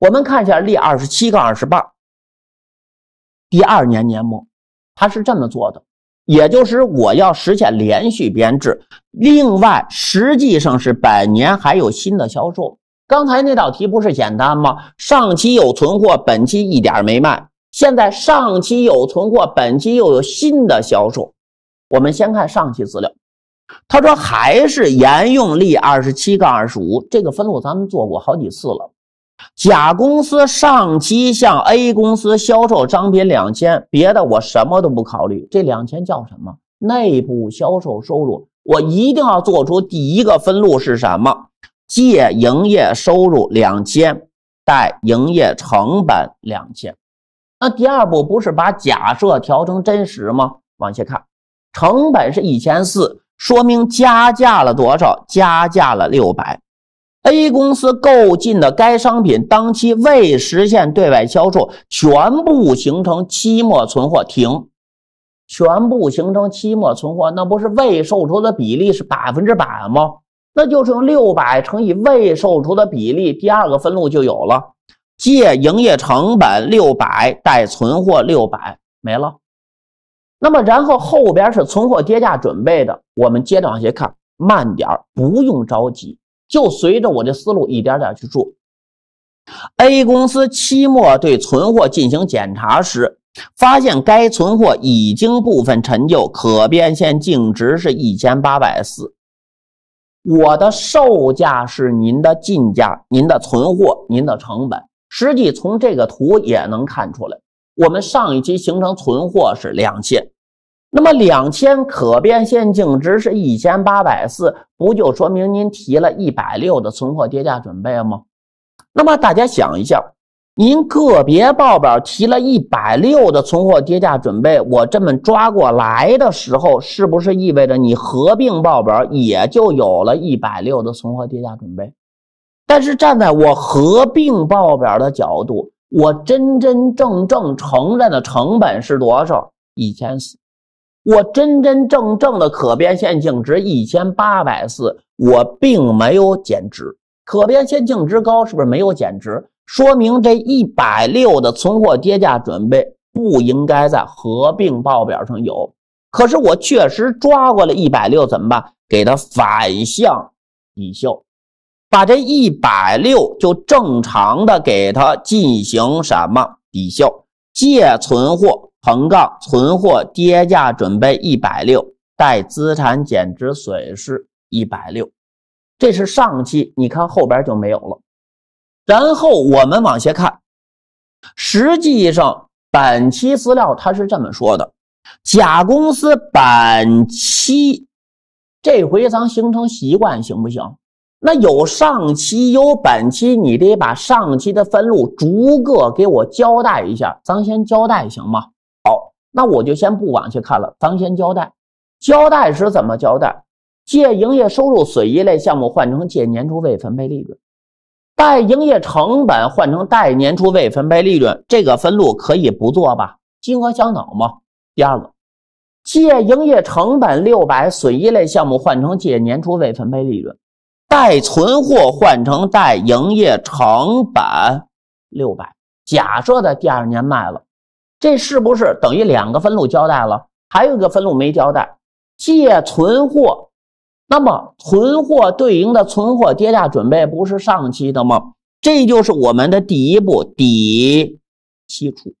我们看一下例二十七杠二十八，第二年年末，他是这么做的，也就是我要实现连续编制。另外，实际上是百年还有新的销售。刚才那道题不是简单吗？上期有存货，本期一点没卖。现在上期有存货，本期又有新的销售。我们先看上期资料，他说还是沿用例二十七杠二十五这个分录，咱们做过好几次了。甲公司上期向 A 公司销售商品两千，别的我什么都不考虑。这两千叫什么？内部销售收入。我一定要做出第一个分录是什么？借营业收入两千，贷营业成本两千。那第二步不是把假设调成真实吗？往下看，成本是一千四，说明加价了多少？加价了六百。A 公司购进的该商品当期未实现对外销售，全部形成期末存货。停，全部形成期末存货，那不是未售出的比例是百分之百吗？那就是用六百乘以未售出的比例，第二个分录就有了：借营业成本六百，贷存货六百，没了。那么然后后边是存货跌价准备的，我们接着往下看，慢点不用着急。就随着我的思路一点点去做。A 公司期末对存货进行检查时，发现该存货已经部分陈旧，可变现净值是一千八百四。我的售价是您的进价，您的存货，您的成本。实际从这个图也能看出来，我们上一期形成存货是两千。那么两千可变现净值是一千八百四，不就说明您提了一百六的存货跌价准备吗？那么大家想一下，您个别报表提了一百六的存货跌价准备，我这么抓过来的时候，是不是意味着你合并报表也就有了一百六的存货跌价准备？但是站在我合并报表的角度，我真真正正承认的成本是多少？一千四。我真真正正的可变现净值一千八百四，我并没有减值。可变现净值高是不是没有减值？说明这一百六的存货跌价准备不应该在合并报表上有。可是我确实抓过来一百六怎么办？给它反向抵消，把这一百六就正常的给它进行什么抵消？借存货。横杠存货跌价准备一百六，带资产减值损失一百六，这是上期，你看后边就没有了。然后我们往下看，实际上本期资料它是这么说的：甲公司本期这回咱形成习惯行不行？那有上期有本期，你得把上期的分录逐个给我交代一下，咱先交代行吗？那我就先不往下看了，咱先交代，交代是怎么交代？借营业收入损益类项目换成借年初未分配利润，贷营业成本换成贷年初未分配利润，这个分录可以不做吧？金额相等吗？第二个，借营业成本六百损益类项目换成借年初未分配利润，贷存货换成贷营业成本六百，假设在第二年卖了。这是不是等于两个分录交代了？还有一个分录没交代，借存货，那么存货对应的存货跌价准备不是上期的吗？这就是我们的第一步，抵期初，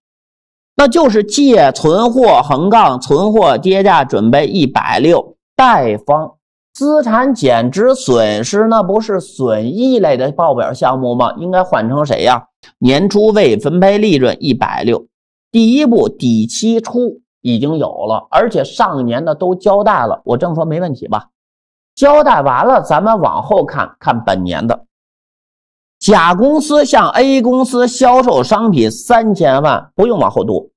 那就是借存货横杠存货跌价准备一百六，贷方资产减值损失，那不是损益类的报表项目吗？应该换成谁呀？年初未分配利润一百六。第一步，底期出已经有了，而且上年的都交代了，我这么说没问题吧？交代完了，咱们往后看看本年的。甲公司向 A 公司销售商品三千万，不用往后读。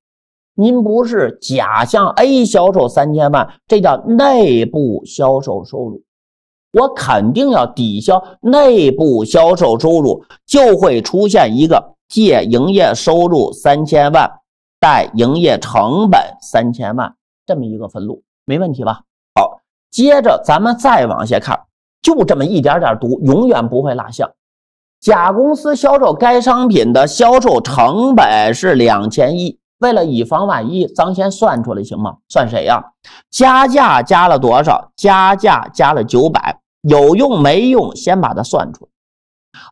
您不是甲向 A 销售三千万，这叫内部销售收入，我肯定要抵消内部销售收入，就会出现一个借营业收入三千万。带营业成本三千万这么一个分录没问题吧？好，接着咱们再往下看，就这么一点点读，永远不会落下。甲公司销售该商品的销售成本是两千亿，为了以防万一，咱先算出来行吗？算谁呀？加价加了多少？加价加了九百，有用没用？先把它算出。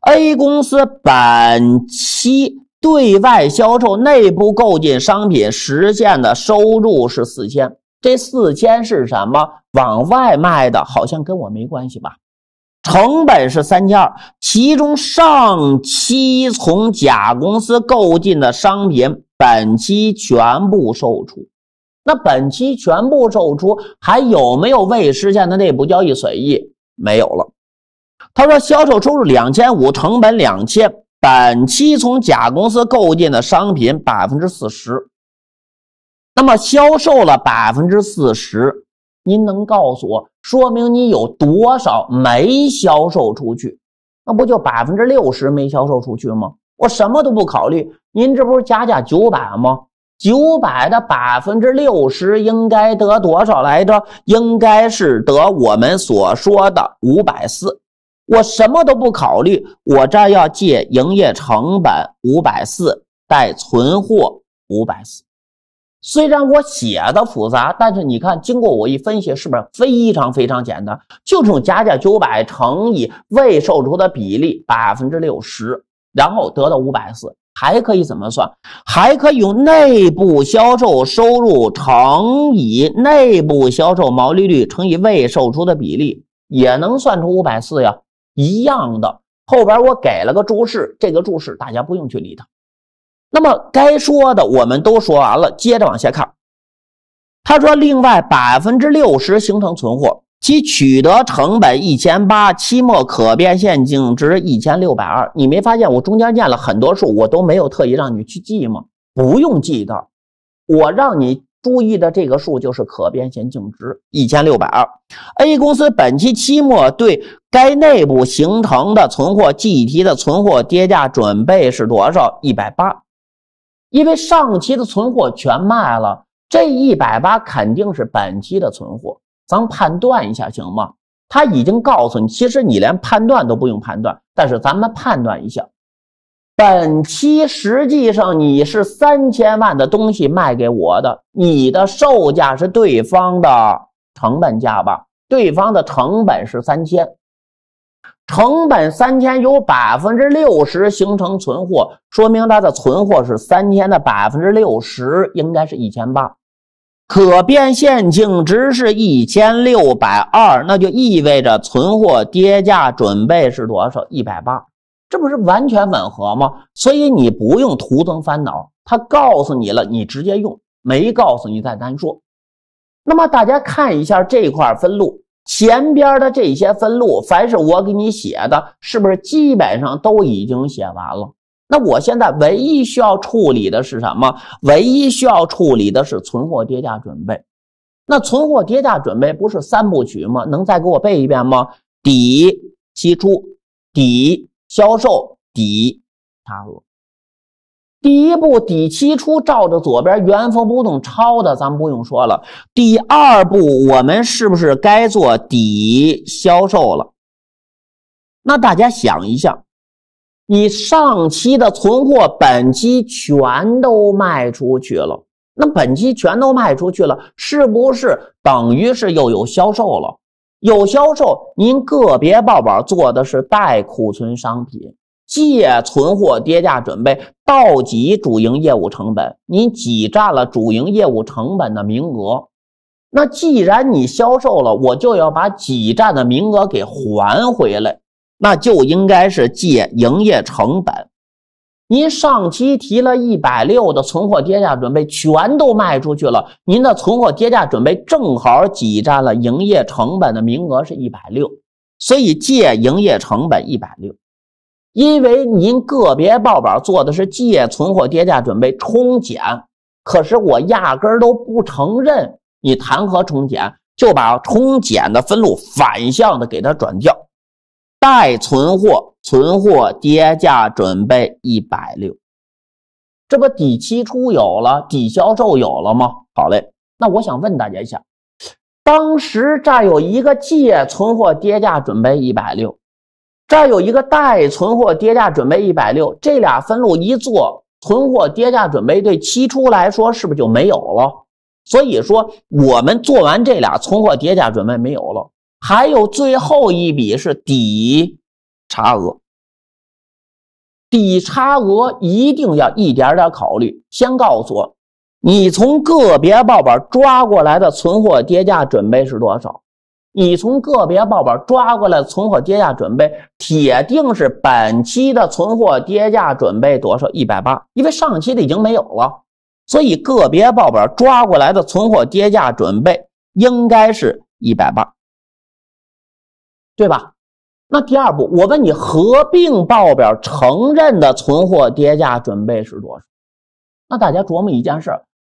来。A 公司本期。对外销售、内部购进商品实现的收入是四千，这四千是什么？往外卖的，好像跟我没关系吧？成本是三千二，其中上期从甲公司购进的商品本期全部售出，那本期全部售出还有没有未实现的内部交易损益？没有了。他说销售收入两千五，成本两千。本期从甲公司购进的商品百分之四十，那么销售了百分之四十，您能告诉我，说明你有多少没销售出去？那不就百分之六十没销售出去吗？我什么都不考虑，您这不是加价九百吗？九百的百分之六十应该得多少来着？应该是得我们所说的五百四。我什么都不考虑，我这儿要借营业成本五百四，贷存货五百四。虽然我写的复杂，但是你看，经过我一分析，是不是非常非常简单？就是用加价九百乘以未售出的比例百分之六十，然后得到五百四。还可以怎么算？还可以用内部销售收入乘以内部销售毛利率乘以未售出的比例，也能算出五百四呀。一样的，后边我给了个注释，这个注释大家不用去理它。那么该说的我们都说完了，接着往下看。他说，另外百分之六十形成存货，其取得成本一千八，期末可变现净值一千六百二。你没发现我中间念了很多数，我都没有特意让你去记吗？不用记的，我让你。注意的这个数就是可变现净值一千六百二。A 公司本期期末对该内部形成的存货计提的存货跌价准备是多少？一百八。因为上期的存货全卖了，这一百八肯定是本期的存货。咱判断一下行吗？他已经告诉你，其实你连判断都不用判断，但是咱们判断一下。本期实际上你是三千万的东西卖给我的，你的售价是对方的成本价吧？对方的成本是三千，成本三千有百分之六十形成存货，说明它的存货是三千的百分之六十，应该是一千八，可变现净值是一千六百二，那就意味着存货跌价准备是多少？一百八。这不是完全吻合吗？所以你不用徒增烦恼。他告诉你了，你直接用，没告诉你再单说。那么大家看一下这块分录，前边的这些分录，凡是我给你写的，是不是基本上都已经写完了？那我现在唯一需要处理的是什么？唯一需要处理的是存货跌价准备。那存货跌价准备不是三部曲吗？能再给我背一遍吗？底、期、出底、销售抵差额，第一步抵期初，照着左边原封不动抄的，咱不用说了。第二步，我们是不是该做抵销售了？那大家想一下，你上期的存货本期全都卖出去了，那本期全都卖出去了，是不是等于是又有销售了？有销售，您个别报表做的是带库存商品借存货跌价准备倒挤主营业务成本，您挤占了主营业务成本的名额。那既然你销售了，我就要把挤占的名额给还回来，那就应该是借营业成本。您上期提了一百六的存货跌价准备，全都卖出去了。您的存货跌价准备正好挤占了营业成本的名额，是一百六，所以借营业成本一百六。因为您个别报表做的是借存货跌价准备冲减，可是我压根都不承认你谈何冲减，就把冲减的分录反向的给它转掉。待存货、存货跌价准备一百六，这不底期初有了，底销售有了吗？好嘞，那我想问大家一下，当时这有一个借存货跌价准备一百六，这有一个待存货跌价准备一百六，这俩分录一做，存货跌价准备对期初来说是不是就没有了？所以说我们做完这俩存货跌价准备没有了。还有最后一笔是抵差额，抵差额一定要一点点考虑。先告诉我，你从个别报表抓过来的存货跌价准备是多少？你从个别报表抓过来存货跌价准备，铁定是本期的存货跌价准备多少？一百八，因为上期的已经没有了，所以个别报表抓过来的存货跌价准备应该是一百八。对吧？那第二步，我问你，合并报表承认的存货跌价准备是多少？那大家琢磨一件事：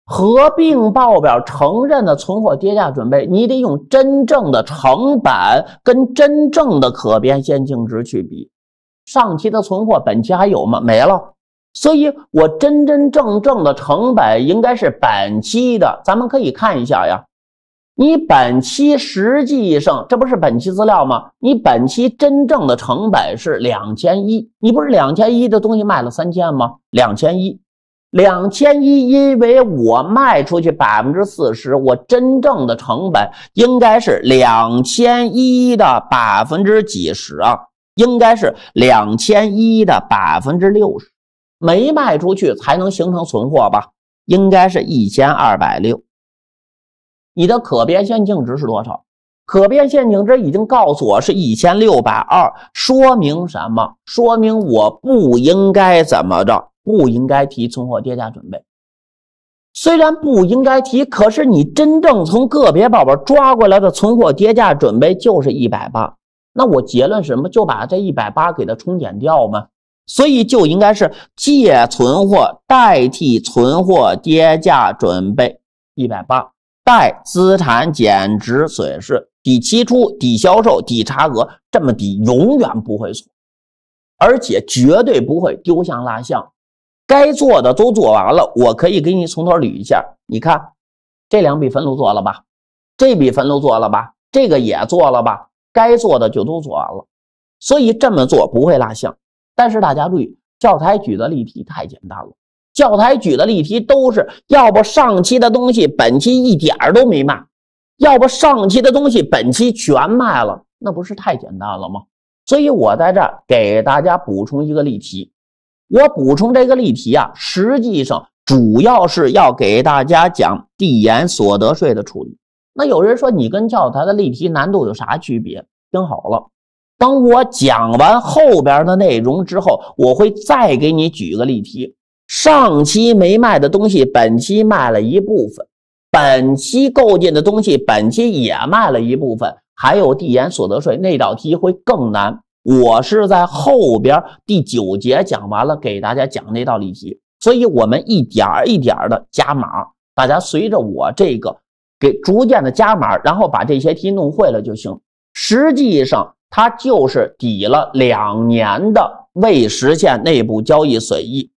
合并报表承认的存货跌价准备，你得用真正的成本跟真正的可变现净值去比。上期的存货本期还有吗？没了。所以，我真真正正的成本应该是本期的。咱们可以看一下呀。你本期实际上这不是本期资料吗？你本期真正的成本是两千一，你不是两千一的东西卖了三千吗？两千一，两千一，因为我卖出去百分之四十，我真正的成本应该是两千一的百分之几十啊？应该是两千一的百分之六十，没卖出去才能形成存货吧？应该是一千二百六。你的可变现净值是多少？可变现净值已经告诉我是一千六百二，说明什么？说明我不应该怎么着？不应该提存货跌价准备。虽然不应该提，可是你真正从个别报表抓过来的存货跌价准备就是一百八，那我结论是什么？就把这一百八给它冲减掉嘛。所以就应该是借存货代替存货跌价准备一百八。贷资产减值损失抵期初、抵销售、抵差额，这么抵永远不会错，而且绝对不会丢项落项。该做的都做完了，我可以给你从头捋一下。你看，这两笔分录做了吧？这笔分录做了吧？这个也做了吧？该做的就都做完了，所以这么做不会落项。但是大家注意，教材举的例题太简单了。教材举的例题都是要不上期的东西，本期一点儿都没卖；要不上期的东西，本期全卖了，那不是太简单了吗？所以我在这儿给大家补充一个例题。我补充这个例题啊，实际上主要是要给大家讲递延所得税的处理。那有人说，你跟教材的例题难度有啥区别？听好了，等我讲完后边的内容之后，我会再给你举个例题。上期没卖的东西，本期卖了一部分；本期购进的东西，本期也卖了一部分。还有递延所得税那道题会更难，我是在后边第九节讲完了，给大家讲那道例题。所以，我们一点儿一点儿的加码，大家随着我这个给逐渐的加码，然后把这些题弄会了就行。实际上，它就是抵了两年的未实现内部交易损益。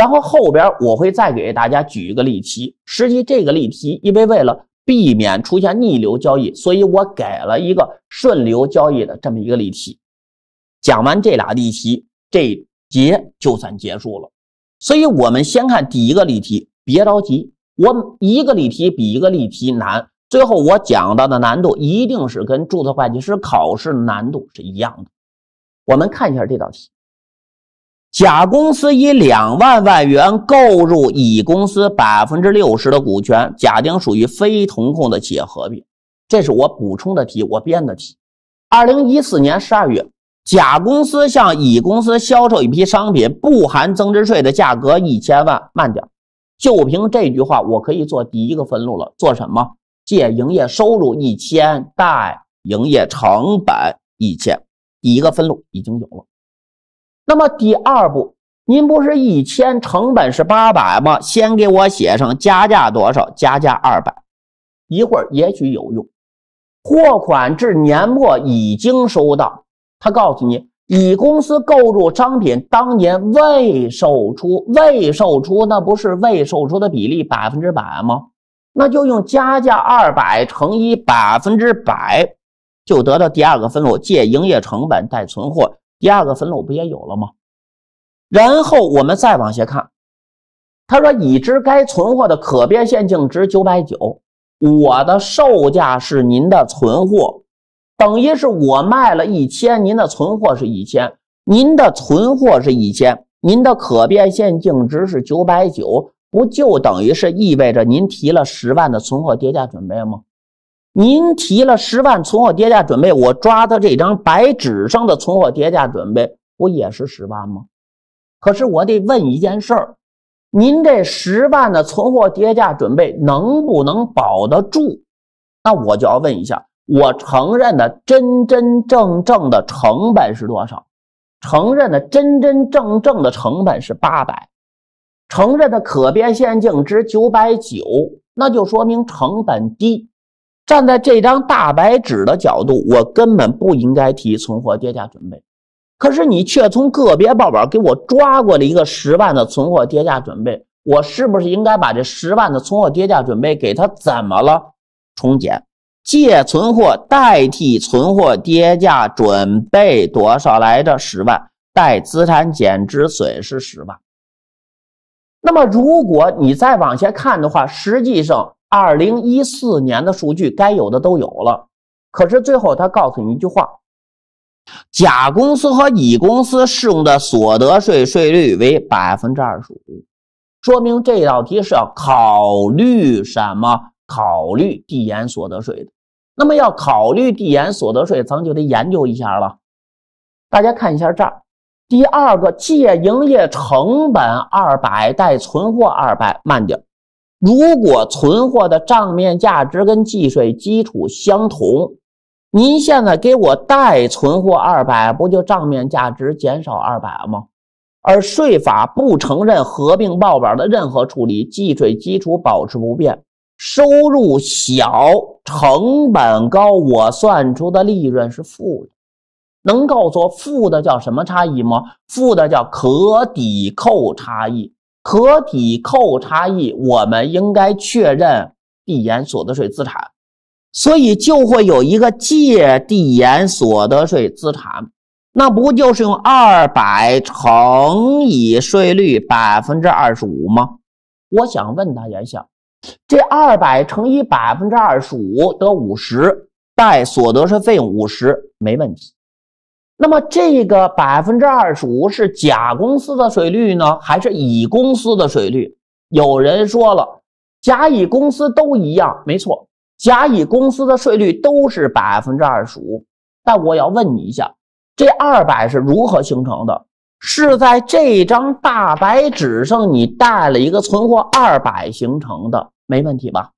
然后后边我会再给大家举一个例题，实际这个例题因为为了避免出现逆流交易，所以我给了一个顺流交易的这么一个例题。讲完这俩例题，这节就算结束了。所以我们先看第一个例题，别着急，我一个例题比一个例题难，最后我讲到的难度一定是跟注册会计师考试难度是一样的。我们看一下这道题。甲公司以两万万元购入乙公司百分之六十的股权，假定属于非同控的企业合并，这是我补充的题，我编的题。二零一四年十二月，甲公司向乙公司销售一批商品，不含增值税的价格一千万。慢点，就凭这句话，我可以做第一个分录了。做什么？借营业收入一千，贷营业成本一千。第一个分录已经有了。那么第二步，您不是一千成本是八百吗？先给我写上加价多少？加价二百，一会儿也许有用。货款至年末已经收到，他告诉你乙公司购入商品当年未售出，未售出那不是未售出的比例百分之百吗？那就用加价二百乘以百分之百，就得到第二个分录：借营业成本，贷存货。第二个分录不也有了吗？然后我们再往下看，他说已知该存货的可变现净值九百九，我的售价是您的存货，等于是我卖了一千，您的存货是一千，您的存货是一千，您的可变现净值是九百九，不就等于是意味着您提了十万的存货跌价准备了吗？您提了十万存货跌价准备，我抓的这张白纸上的存货跌价准备不也是十万吗？可是我得问一件事儿：您这十万的存货跌价准备能不能保得住？那我就要问一下，我承认的真真正正的成本是多少？承认的真真正正的成本是八百，承认的可变现净值九百九，那就说明成本低。站在这张大白纸的角度，我根本不应该提存货跌价准备。可是你却从个别报表给我抓过了一个十万的存货跌价准备，我是不是应该把这十万的存货跌价准备给他怎么了？重减借存货代替存货跌价准备多少来着？十万贷资产减值损失十万。那么如果你再往下看的话，实际上。二零一四年的数据该有的都有了，可是最后他告诉你一句话：甲公司和乙公司适用的所得税税率为百分之二十五，说明这道题是要考虑什么？考虑递延所得税的。那么要考虑递延所得税，咱就得研究一下了。大家看一下这儿，第二个借营业成本二百，贷存货二百。慢点。如果存货的账面价值跟计税基础相同，您现在给我代存货二百，不就账面价值减少二百吗？而税法不承认合并报表的任何处理，计税基础保持不变，收入小，成本高，我算出的利润是负的。能告诉我负的叫什么差异吗？负的叫可抵扣差异。可抵扣差异，我们应该确认递延所得税资产，所以就会有一个借递延所得税资产，那不就是用二百乘以税率百分之二十五吗？我想问大家一下，这二百乘以百分之二十五得五十，带所得税费用五十，没问题。那么这个百分之二十五是甲公司的税率呢，还是乙公司的税率？有人说了，甲乙公司都一样，没错，甲乙公司的税率都是百分之二十五。但我要问你一下，这二百是如何形成的？是在这张大白纸上你带了一个存货二百形成的？没问题吧？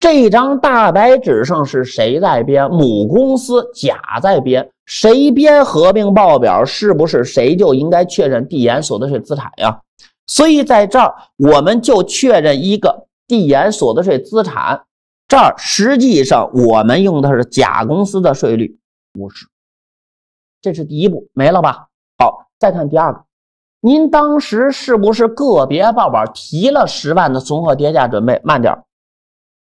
这张大白纸上是谁在编？母公司甲在编，谁编合并报表，是不是谁就应该确认递延所得税资产呀？所以在这儿我们就确认一个递延所得税资产。这儿实际上我们用的是甲公司的税率五十，这是第一步，没了吧？好，再看第二个，您当时是不是个别报表提了十万的综合叠加准备？慢点。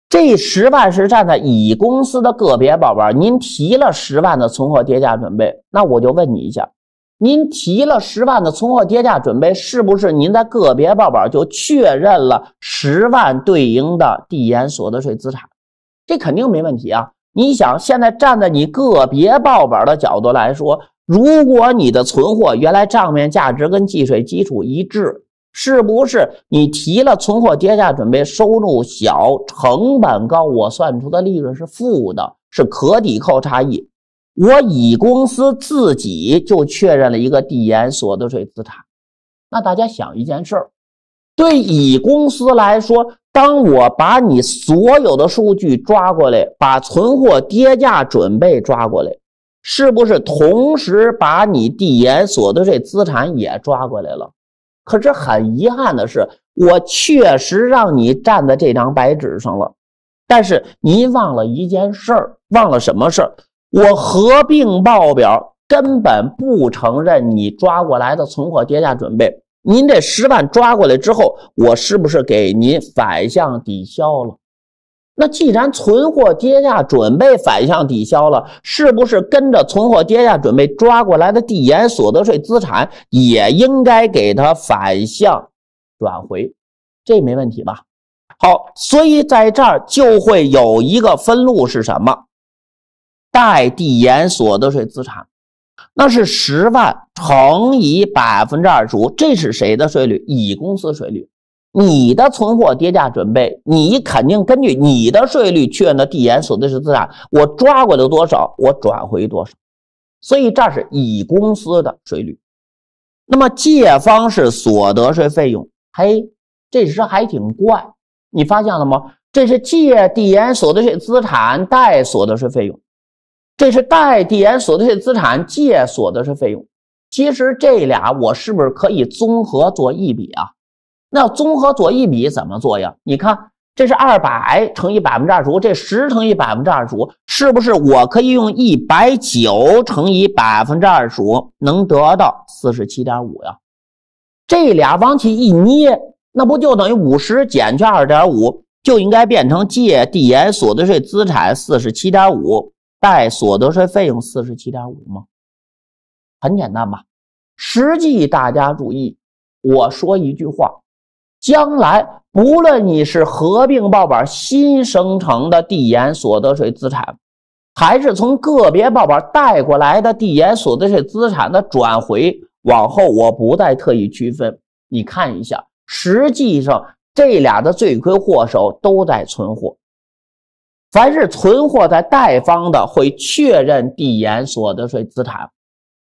这十万是站在乙公司的个别报表，您提了十万的存货跌价准备，那我就问你一下，您提了十万的存货跌价准备，是不是您在个别报表就确认了十万对应的递延所得税资产？这肯定没问题啊！你想，现在站在你个别报表的角度来说，如果你的存货原来账面价值跟计税基础一致。是不是你提了存货跌价准备，收入小，成本高，我算出的利润是负的，是可抵扣差异。我乙公司自己就确认了一个递延所得税资产。那大家想一件事儿，对乙公司来说，当我把你所有的数据抓过来，把存货跌价准备抓过来，是不是同时把你递延所得税资产也抓过来了？可是很遗憾的是，我确实让你站在这张白纸上了，但是您忘了一件事儿，忘了什么事儿？我合并报表根本不承认你抓过来的存货跌价准备，您这十万抓过来之后，我是不是给您反向抵消了？那既然存货跌价准备反向抵消了，是不是跟着存货跌价准备抓过来的递延所得税资产也应该给它反向转回？这没问题吧？好，所以在这儿就会有一个分录是什么？代递延所得税资产，那是十万乘以百分之二十五，这是谁的税率？乙公司税率。你的存货跌价准备，你肯定根据你的税率确认的递延所得税资产。我抓过来多少，我转回多少。所以这是乙公司的税率。那么借方是所得税费用。嘿，这时还挺怪，你发现了吗？这是借递延所得税资产，贷所得税费用。这是贷递延所得税资产，借所得税费用。其实这俩我是不是可以综合做一笔啊？那综合左一比怎么做呀？你看，这是二百乘以百分之二十五，这十乘以百分之二十五，是不是我可以用一百九乘以百分之二十五，能得到四十七点五呀？这俩往起一捏，那不就等于五十减去二点五，就应该变成借递延所得税资产四十七点五，贷所得税费用四十七点五吗？很简单吧？实际大家注意，我说一句话。将来不论你是合并报表新生成的递延所得税资产，还是从个别报表带过来的递延所得税资产的转回，往后我不再特意区分。你看一下，实际上这俩的罪魁祸首都在存货。凡是存货在贷方的，会确认递延所得税资产；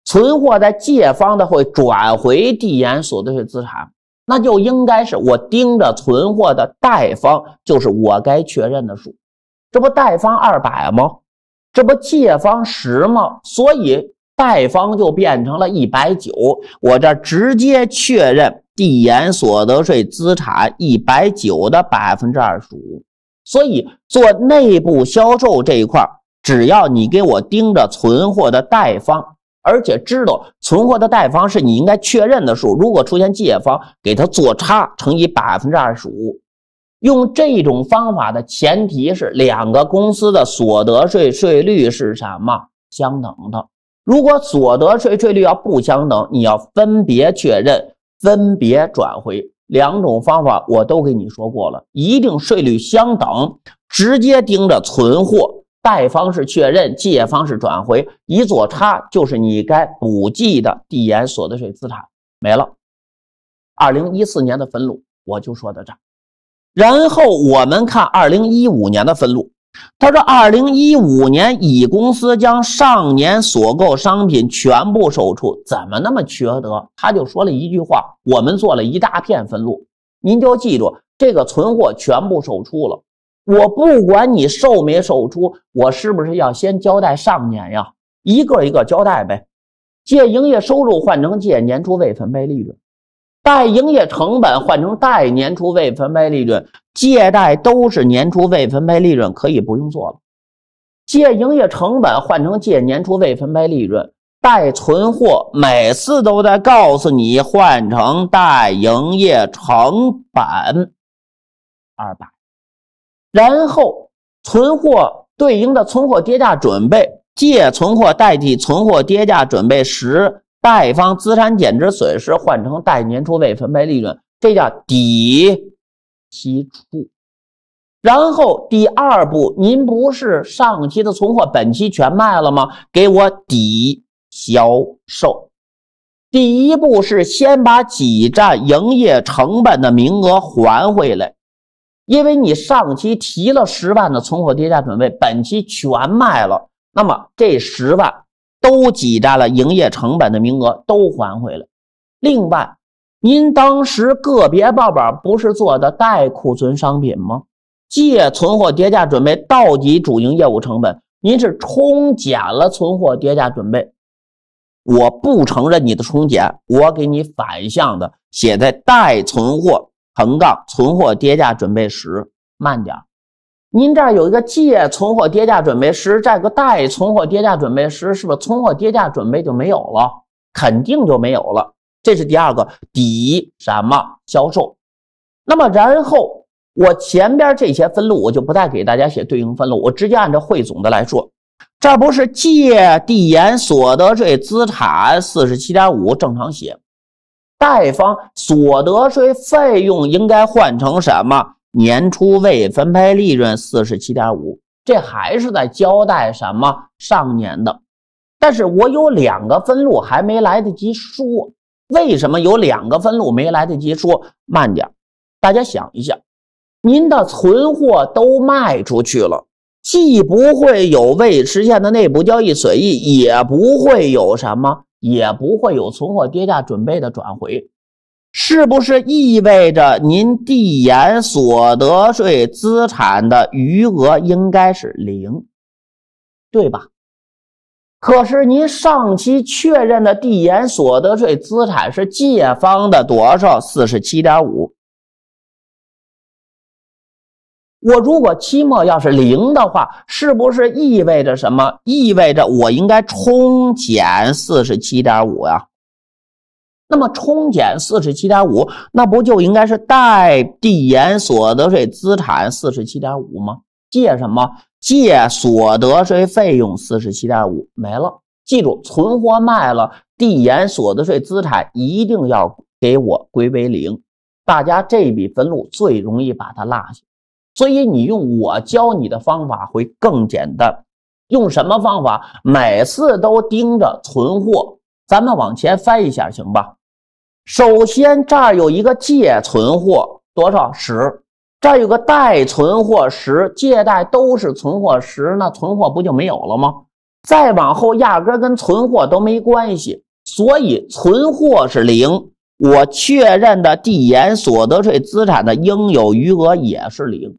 存货在借方的，会转回递延所得税资产。那就应该是我盯着存货的贷方，就是我该确认的数。这不贷方二百吗？这不借方十吗？所以贷方就变成了一百九。我这直接确认递延所得税资产一百九的百分之二十五。所以做内部销售这一块只要你给我盯着存货的贷方。而且知道存货的贷方是你应该确认的数，如果出现借方，给它做差乘以百分之二十五。用这种方法的前提是两个公司的所得税税率是什么相等的。如果所得税税率要不相等，你要分别确认、分别转回。两种方法我都给你说过了，一定税率相等，直接盯着存货。贷方是确认，借方是转回，一做差就是你该补记的递延所得税资产没了。二零一四年的分录我就说到这儿，然后我们看二零一五年的分录。他说二零一五年乙公司将上年所购商品全部售出，怎么那么缺德？他就说了一句话：我们做了一大片分录，您就记住这个存货全部售出了。我不管你售没售出，我是不是要先交代上年呀？一个一个交代呗。借营业收入换成借年初未分配利润，贷营业成本换成贷年初未分配利润，借贷都是年初未分配利润，可以不用做了。借营业成本换成借年初未分配利润，贷存货，每次都在告诉你换成贷营业成本，二百。然后存货对应的存货跌价准备借存货代替存货跌价准备时贷方资产减值损失换成贷年初未分配利润，这叫抵期出。然后第二步，您不是上期的存货本期全卖了吗？给我抵销售。第一步是先把挤占营业成本的名额还回来。因为你上期提了十万的存货跌价准备，本期全卖了，那么这十万都挤占了营业成本的名额，都还回来。另外，您当时个别报表不是做的待库存商品吗？借存货跌价准备，到底主营业务成本。您是冲减了存货跌价准备，我不承认你的冲减，我给你反向的写在待存货。横杠存货跌价准备时慢点。您这儿有一个借存货跌价准备时，这个贷存货跌价准备时，是不是存货跌价准备就没有了？肯定就没有了。这是第二个抵什么销售？那么然后我前边这些分录我就不再给大家写对应分录，我直接按照汇总的来说。这不是借递延所得税资产四十七点五，正常写。贷方所得税费用应该换成什么？年初未分配利润四十七点五，这还是在交代什么上年的？但是我有两个分录还没来得及说，为什么有两个分录没来得及说？慢点，大家想一下，您的存货都卖出去了，既不会有未实现的内部交易损益，也不会有什么。也不会有存货跌价准备的转回，是不是意味着您递延所得税资产的余额应该是零，对吧？可是您上期确认的递延所得税资产是借方的多少？四十七点五。我如果期末要是零的话，是不是意味着什么？意味着我应该冲减四十七点五呀？那么冲减四十七点五，那不就应该是贷递延所得税资产四十七点五吗？借什么？借所得税费用四十七点五，没了。记住，存货卖了，递延所得税资产一定要给我归为零。大家这笔分录最容易把它落下。所以你用我教你的方法会更简单。用什么方法？每次都盯着存货。咱们往前翻一下，行吧？首先这儿有一个借存货多少十，这儿有个贷存货十，借贷都是存货十，那存货不就没有了吗？再往后压根跟存货都没关系，所以存货是零。我确认的递延所得税资产的应有余额也是零。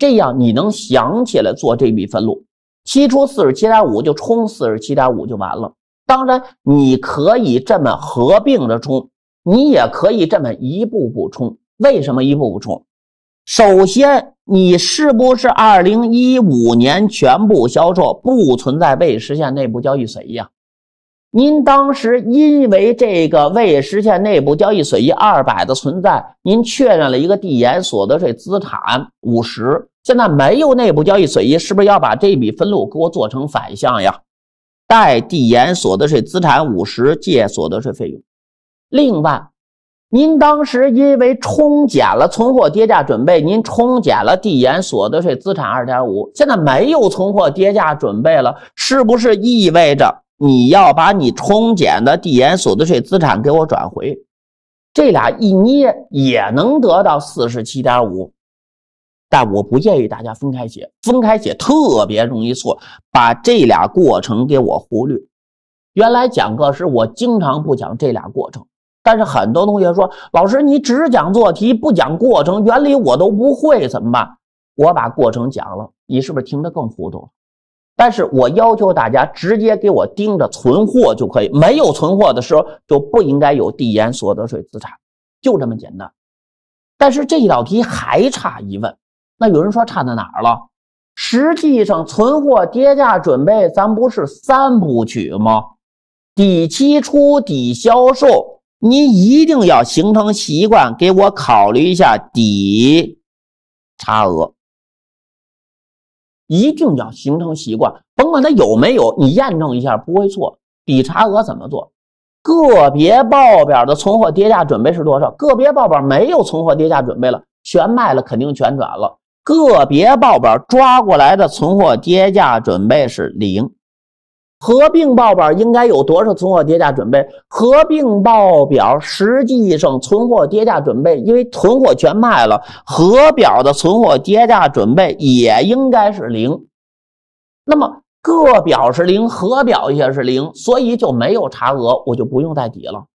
这样你能想起来做这笔分录，期初四十七点五就冲四十七点五就完了。当然，你可以这么合并着冲，你也可以这么一步步冲。为什么一步步冲？首先，你是不是二零一五年全部销售不存在未实现内部交易损益呀？您当时因为这个未实现内部交易损益二百的存在，您确认了一个递延所得税资产五十。现在没有内部交易损益，是不是要把这笔分录给我做成反向呀？代递延所得税资产五十借所得税费用。另外，您当时因为冲减了存货跌价准备，您冲减了递延所得税资产二点五。现在没有存货跌价准备了，是不是意味着？你要把你冲减的递延所得税资产给我转回，这俩一捏也能得到四十七点五，但我不建议大家分开写，分开写特别容易错，把这俩过程给我忽略。原来讲课时我经常不讲这俩过程，但是很多同学说老师你只讲做题不讲过程原理我都不会怎么办？我把过程讲了，你是不是听得更糊涂？但是我要求大家直接给我盯着存货就可以，没有存货的时候就不应该有递延所得税资产，就这么简单。但是这一道题还差一问，那有人说差在哪儿了？实际上存货跌价准备，咱不是三部曲吗？底期出，底销售，你一定要形成习惯，给我考虑一下底差额。一定要形成习惯，甭管它有没有，你验证一下不会错。抵差额怎么做？个别报表的存货跌价准备是多少？个别报表没有存货跌价准备了，全卖了肯定全转了。个别报表抓过来的存货跌价准备是零。合并报表应该有多少存货跌价准备？合并报表实际上存货跌价准备，因为存货全卖了，合表的存货跌价准备也应该是零。那么各表是零，合表也是零，所以就没有差额，我就不用再抵了。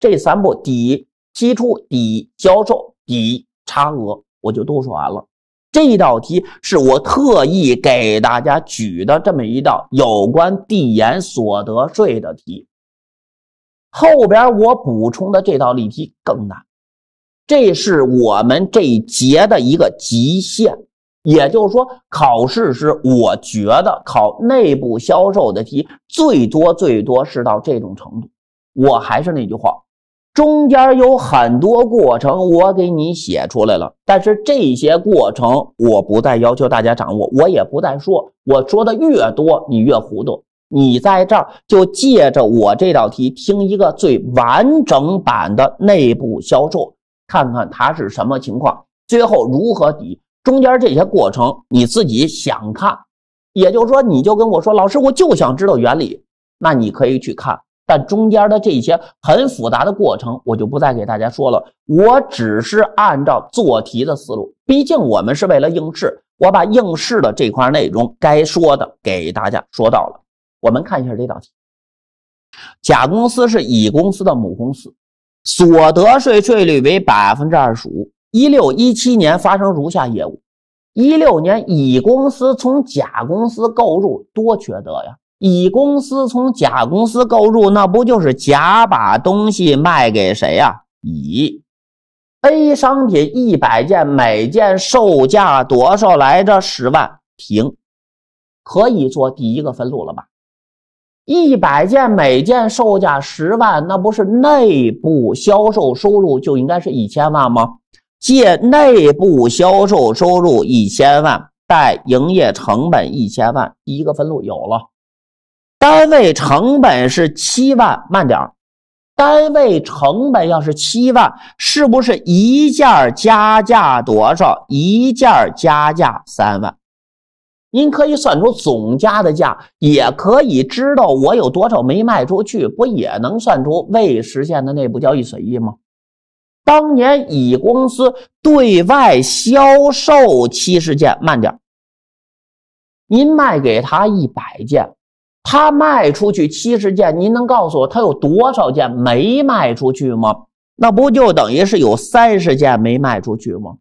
这三步：抵基础、抵销售、抵差额，我就都说完了。这道题是我特意给大家举的这么一道有关递延所得税的题，后边我补充的这道例题更难，这是我们这一节的一个极限，也就是说考试时我觉得考内部销售的题最多最多是到这种程度。我还是那句话。中间有很多过程，我给你写出来了，但是这些过程我不再要求大家掌握，我也不再说。我说的越多，你越糊涂。你在这儿就借着我这道题听一个最完整版的内部销售，看看它是什么情况，最后如何抵。中间这些过程你自己想看，也就是说，你就跟我说，老师，我就想知道原理，那你可以去看。但中间的这些很复杂的过程，我就不再给大家说了。我只是按照做题的思路，毕竟我们是为了应试。我把应试的这块内容该说的给大家说到了。我们看一下这道题：甲公司是乙公司的母公司，所得税税率为百分之二十五。一六一七年发生如下业务：一六年，乙公司从甲公司购入，多缺德呀！乙公司从甲公司购入，那不就是甲把东西卖给谁呀？乙。A 商品一百件，每件售价多少来着？十万。停，可以做第一个分录了吧？一百件每件售价十万，那不是内部销售收入就应该是一千万吗？借内部销售收入一千万，贷营业成本一千万。第一个分录有了。单位成本是七万，慢点儿。单位成本要是七万，是不是一件加价多少？一件加价三万。您可以算出总加的价，也可以知道我有多少没卖出去，不也能算出未实现的内部交易损益吗？当年乙公司对外销售七十件，慢点儿。您卖给他一百件。他卖出去七十件，您能告诉我他有多少件没卖出去吗？那不就等于是有三十件没卖出去吗？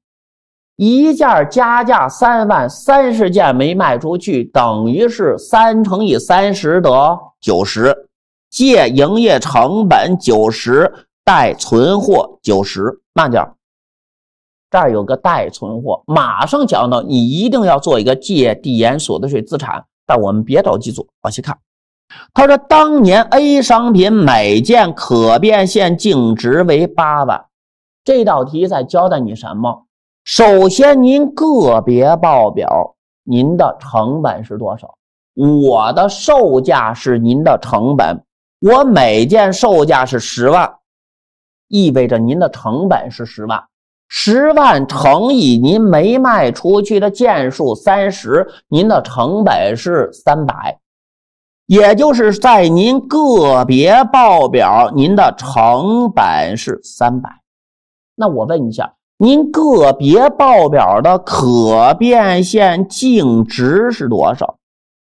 一件加价三万，三十件没卖出去，等于是三乘以三十得九十。借营业成本九十，贷存货九十。慢点，这儿有个贷存货，马上讲到你一定要做一个借递延所得税资产。我们别着急做，往下看。他说，当年 A 商品每件可变现净值为八万。这道题在交代你什么？首先，您个别报表您的成本是多少？我的售价是您的成本，我每件售价是十万，意味着您的成本是十万。十万乘以您没卖出去的件数三十，您的成本是三百，也就是在您个别报表，您的成本是三百。那我问一下，您个别报表的可变现净值是多少？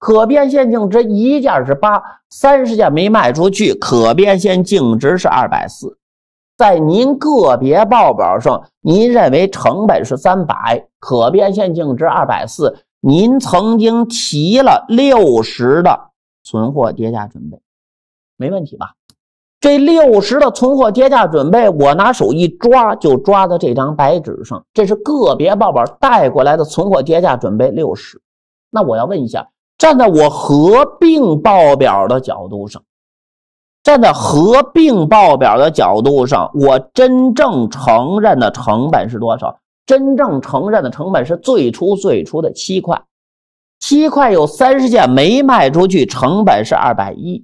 可变现净值一件是八，三十件没卖出去，可变现净值是二百四。在您个别报表上，您认为成本是三百，可变现净值二百四，您曾经提了六十的存货跌价准备，没问题吧？这六十的存货跌价准备，我拿手一抓就抓到这张白纸上，这是个别报表带过来的存货跌价准备六十。那我要问一下，站在我合并报表的角度上。站在合并报表的角度上，我真正承认的成本是多少？真正承认的成本是最初最初的七块，七块有三十件没卖出去，成本是二百一，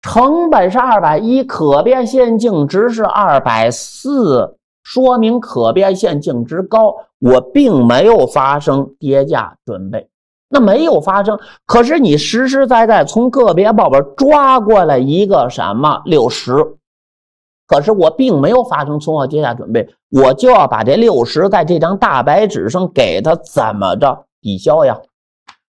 成本是二百一，可变现净值是二百四，说明可变现净值高，我并没有发生跌价准备。那没有发生，可是你实实在在从个别报表抓过来一个什么六十，可是我并没有发生存货跌价准备，我就要把这六十在这张大白纸上给它怎么着抵消呀？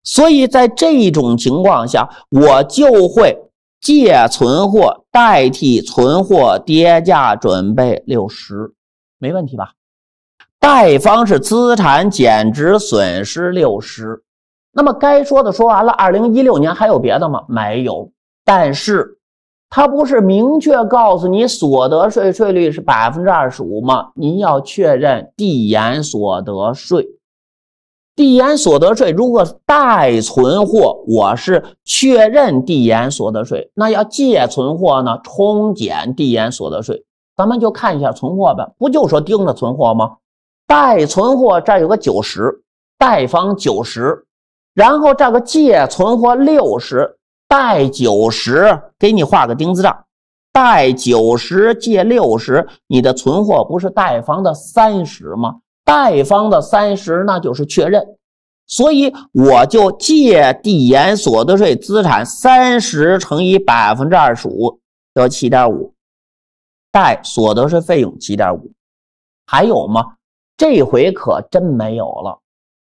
所以在这种情况下，我就会借存货代替存货跌价准备六十，没问题吧？贷方是资产减值损失六十。那么该说的说完了。二零一六年还有别的吗？没有。但是，他不是明确告诉你所得税税率是百分之二十五吗？您要确认递延所得税。递延所得税如果代存货，我是确认递延所得税。那要借存货呢？冲减递延所得税。咱们就看一下存货呗，不就说盯着存货吗？代存货这儿有个九十，贷方九十。然后这个借存货六十，贷九十，给你画个丁字账，贷九十，借六十，你的存货不是贷方的三十吗？贷方的三十那就是确认，所以我就借递延所得税资产三十乘以百分之二十五得七点五，贷所得税费用七点五，还有吗？这回可真没有了。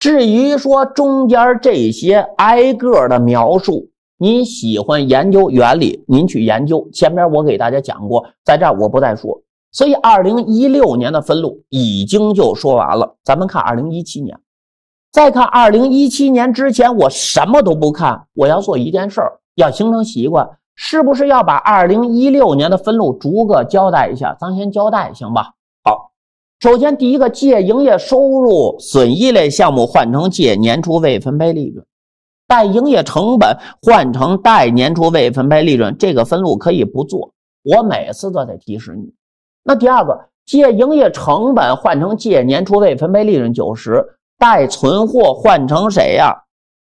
至于说中间这些挨个的描述，您喜欢研究原理，您去研究。前面我给大家讲过，在这儿我不再说。所以，二零一六年的分录已经就说完了。咱们看二零一七年，再看二零一七年之前，我什么都不看。我要做一件事，要形成习惯，是不是要把二零一六年的分录逐个交代一下？咱先交代行吧？首先，第一个借营业收入损益类项目换成借年初未分配利润，贷营业成本换成贷年初未分配利润，这个分录可以不做。我每次都在提示你。那第二个借营业成本换成借年初未分配利润九十，贷存货换成谁呀？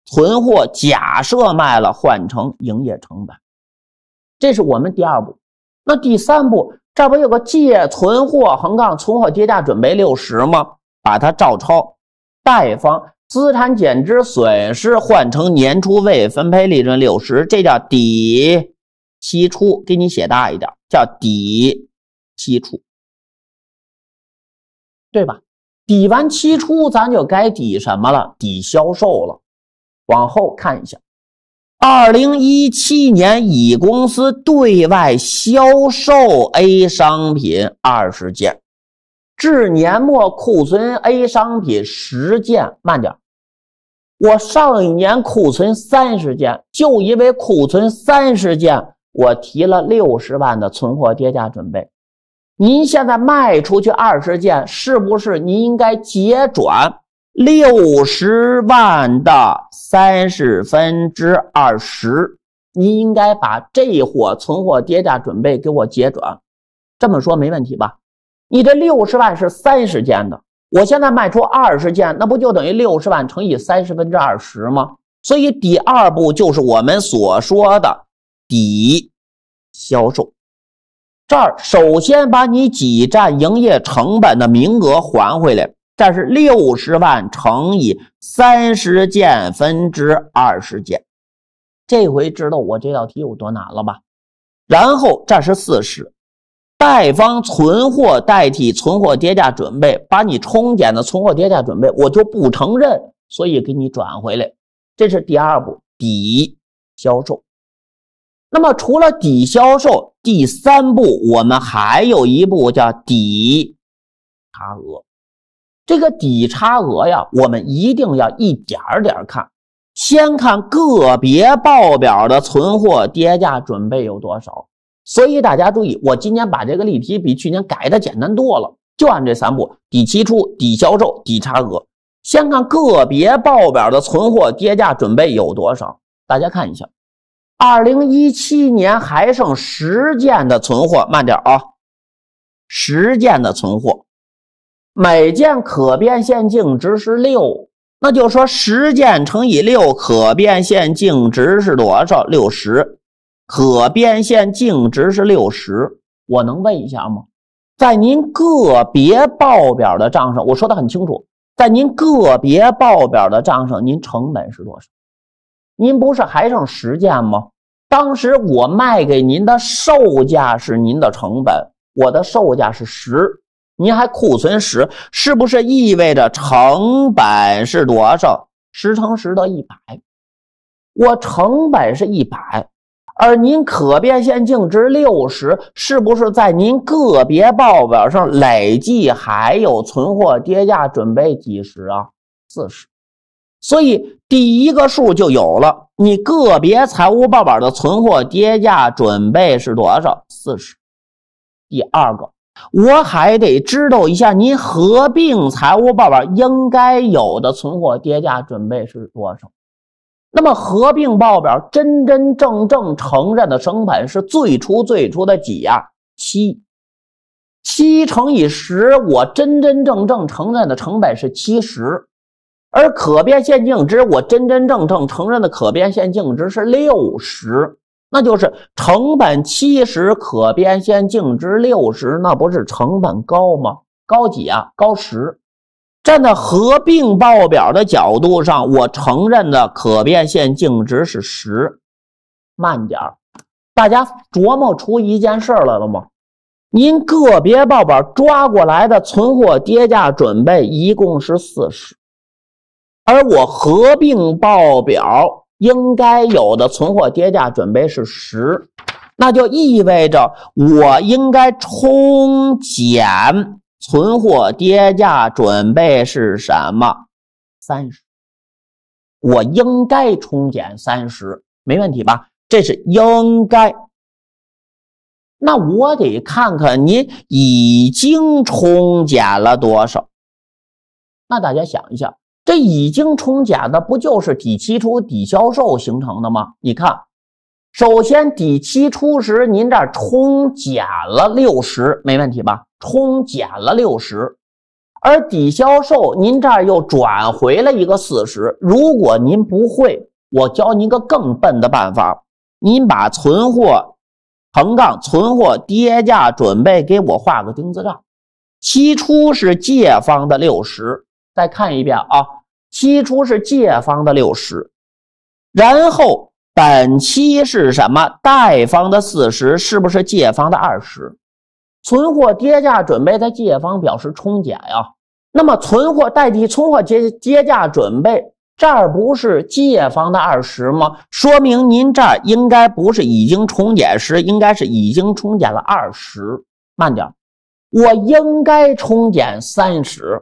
存货假设卖了换成营业成本，这是我们第二步。那第三步。这不有个借存货横杠存货跌价准备六十吗？把它照抄，贷方资产减值损失换成年初未分配利润六十，这叫抵期初，给你写大一点，叫抵期初，对吧？抵完期初，咱就该抵什么了？抵销售了，往后看一下。二零一七年，乙公司对外销售 A 商品二十件，至年末库存 A 商品十件。慢点，我上一年库存三十件，就因为库存三十件，我提了六十万的存货跌价准备。您现在卖出去二十件，是不是您应该结转？六十万的三十分之二十，你应该把这货存货跌价准备给我结转，这么说没问题吧？你这六十万是三十件的，我现在卖出二十件，那不就等于六十万乘以三十分之二十吗？所以第二步就是我们所说的底销售，这儿首先把你挤占营业成本的名额还回来。这是六十万乘以三十件分之二十件，这回知道我这道题有多难了吧？然后这是四十，贷方存货代替存货跌价准备，把你冲减的存货跌价准备我就不承认，所以给你转回来。这是第二步抵销售。那么除了抵销售，第三步我们还有一步叫抵差额。这个底差额呀，我们一定要一点儿点儿看，先看个别报表的存货跌价准备有多少。所以大家注意，我今年把这个例题比去年改的简单多了，就按这三步：底期初、底销售、底差额。先看个别报表的存货跌价准备有多少，大家看一下，二零一七年还剩十件的存货，慢点啊，十件的存货。每件可变现净值是六，那就说十件乘以六，可变现净值是多少？六十，可变现净值是六十。我能问一下吗？在您个别报表的账上，我说的很清楚，在您个别报表的账上，您成本是多少？您不是还剩十件吗？当时我卖给您的售价是您的成本，我的售价是十。您还库存十，是不是意味着成本是多少？十乘十得一百，我成本是一百，而您可变现净值六十，是不是在您个别报表上累计还有存货跌价准备几十啊？四十，所以第一个数就有了，你个别财务报表的存货跌价准备是多少？四十，第二个。我还得知道一下，您合并财务报表应该有的存货跌价准备是多少？那么合并报表真真正正承认的成本是最初最初的几呀？七，七乘以十，我真真正正承认的成本是七十，而可变现净值我真真正正承认的可变现净值是六十。那就是成本七十，可变现净值六十，那不是成本高吗？高几啊？高十。站在合并报表的角度上，我承认的可变现净值是十。慢点大家琢磨出一件事来了吗？您个别报表抓过来的存货跌价准备一共是四十，而我合并报表。应该有的存货跌价准备是十，那就意味着我应该冲减存货跌价准备是什么？三十，我应该冲减三十，没问题吧？这是应该。那我得看看你已经冲减了多少。那大家想一想。已经冲减的不就是底期初底销售形成的吗？你看，首先底期初时您这冲减了六十，没问题吧？冲减了六十，而底销售您这儿又转回了一个四十。如果您不会，我教您个更笨的办法：您把存货横杠存货跌价准备给我画个丁字账，期初是借方的六十。再看一遍啊。期初是借方的六十，然后本期是什么？贷方的四十，是不是借方的二十？存货跌价准备在借方表示冲减呀。那么存货代替存货跌跌价准备这儿不是借方的二十吗？说明您这儿应该不是已经冲减十，应该是已经冲减了二十。慢点，我应该冲减三十。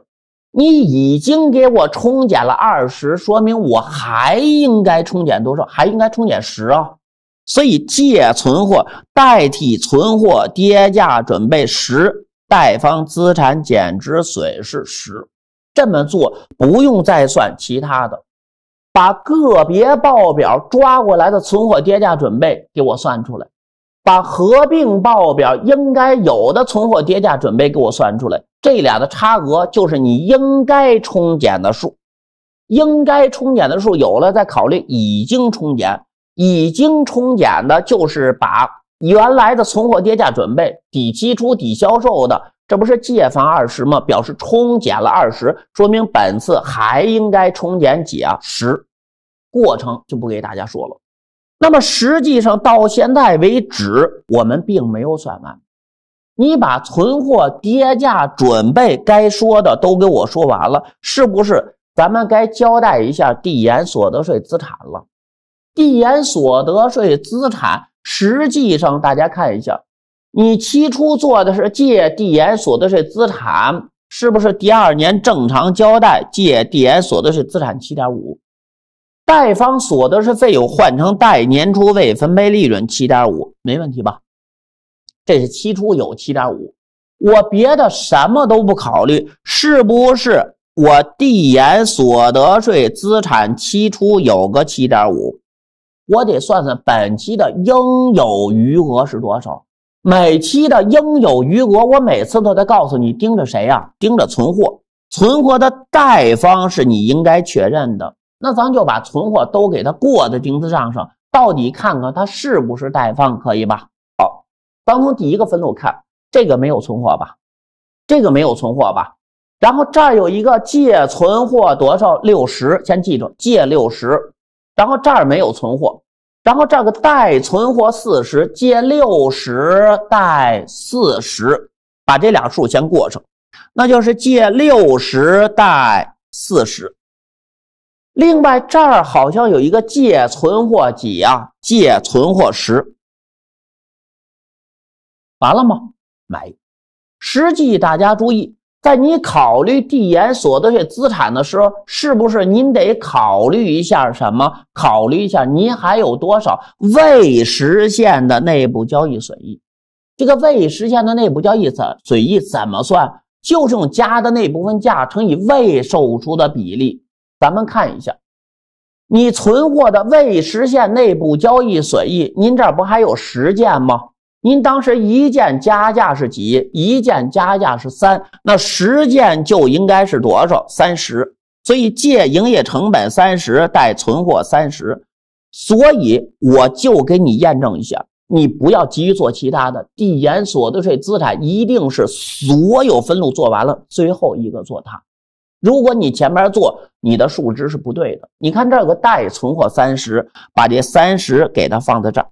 你已经给我冲减了二十，说明我还应该冲减多少？还应该冲减十啊！所以借存货代替存货跌价准备十，贷方资产减值损失十。这么做不用再算其他的，把个别报表抓过来的存货跌价准备给我算出来。把合并报表应该有的存货跌价准备给我算出来，这俩的差额就是你应该冲减的数，应该冲减的数有了，再考虑已经冲减，已经冲减的就是把原来的存货跌价准备抵基础抵销售的，这不是借方二十吗？表示冲减了二十，说明本次还应该冲减几啊十，过程就不给大家说了。那么实际上到现在为止，我们并没有算完。你把存货跌价准备该说的都给我说完了，是不是？咱们该交代一下递延所得税资产了。递延所得税资产实际上大家看一下，你期初做的是借递延所得税资产，是不是？第二年正常交代借递延所得税资产七点五。贷方所得税费用换成贷年初未分配利润七点五没问题吧？这是期初有七点五，我别的什么都不考虑，是不是我递延所得税资产期初有个七点五？我得算算本期的应有余额是多少？每期的应有余额我每次都得告诉你盯着谁呀？盯着存货，存货的贷方是你应该确认的。那咱就把存货都给他过在钉子账上，到底看看他是不是贷方，可以吧？好，咱从第一个分录看，这个没有存货吧？这个没有存货吧？然后这儿有一个借存货多少六十，先记住借六十，然后这儿没有存货，然后这个贷存货四十，借六十贷四十，把这两数先过上，那就是借六十贷四十。另外，这儿好像有一个借存货几啊，借存货十，完了吗？没。实际大家注意，在你考虑递延所得税资产的时候，是不是您得考虑一下什么？考虑一下您还有多少未实现的内部交易损益？这个未实现的内部交易损损益怎么算？就是用加的那部分价乘以未售出的比例。咱们看一下，你存货的未实现内部交易损益，您这不还有十件吗？您当时一件加价是几？一件加价是三，那十件就应该是多少？三十。所以借营业成本三十，贷存货三十。所以我就给你验证一下，你不要急于做其他的递延所得税资产，一定是所有分录做完了，最后一个做它。如果你前面做你的数值是不对的，你看这儿有个贷存货三十，把这三十给它放在这儿。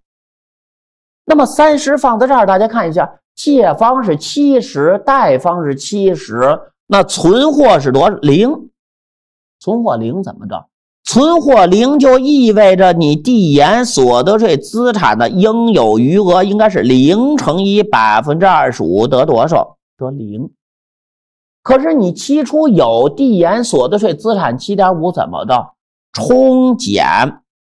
那么三十放在这儿，大家看一下，借方是七十，贷方是七十，那存货是多少？零，存货零怎么着？存货零就意味着你递延所得税资产的应有余额应该是零乘以百分之二十五得多少？得零。可是你期初有递延所得税资产七点五，怎么的冲减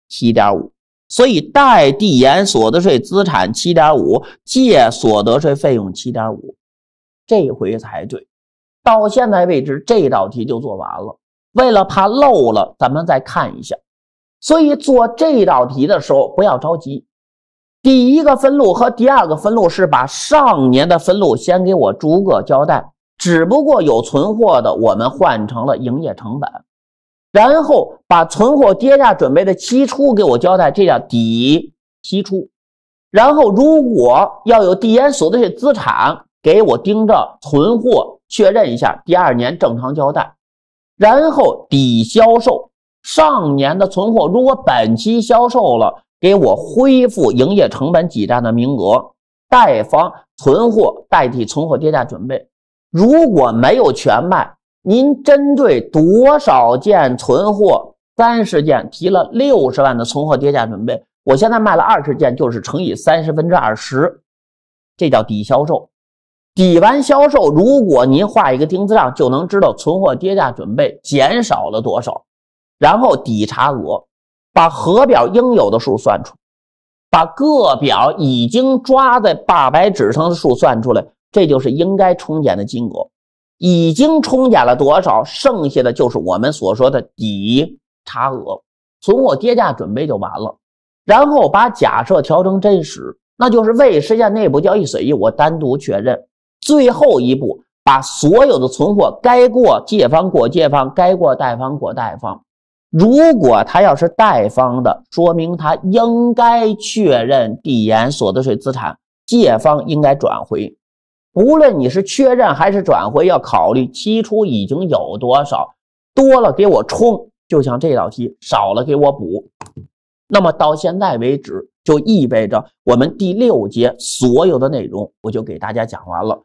七点五？所以贷递延所得税资产七点五，借所得税费用七点五，这回才对。到现在为止，这道题就做完了。为了怕漏了，咱们再看一下。所以做这道题的时候不要着急。第一个分录和第二个分录是把上年的分录先给我逐个交代。只不过有存货的，我们换成了营业成本，然后把存货跌价准备的期初给我交代，这叫抵期初。然后如果要有递延所得税资产，给我盯着存货确认一下。第二年正常交代，然后抵销售上年的存货。如果本期销售了，给我恢复营业成本挤账的名额，贷方存货代替存货跌价准备。如果没有全卖，您针对多少件存货？三十件提了六十万的存货跌价准备。我现在卖了二十件，就是乘以三十分之二十，这叫抵销售。抵完销售，如果您画一个钉子账，就能知道存货跌价准备减少了多少。然后抵差额，把核表应有的数算出把各表已经抓在大白纸上的数算出来。这就是应该冲减的金额，已经冲减了多少？剩下的就是我们所说的抵差额存货跌价准备就完了。然后把假设调成真实，那就是未实现内部交易损益，我单独确认。最后一步，把所有的存货该过借方过借方，该过贷方过贷方。如果他要是贷方的，说明他应该确认递延所得税资产，借方应该转回。无论你是确认还是转回，要考虑期初已经有多少，多了给我冲，就像这道题少了给我补。那么到现在为止，就意味着我们第六节所有的内容我就给大家讲完了。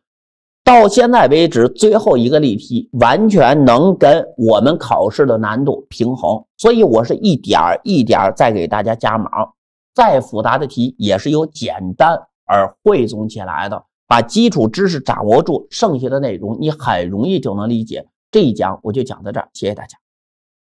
到现在为止，最后一个例题完全能跟我们考试的难度平衡，所以我是一点儿一点儿再给大家加码。再复杂的题也是由简单而汇总起来的。把基础知识掌握住，剩下的内容你很容易就能理解。这一讲我就讲到这儿，谢谢大家。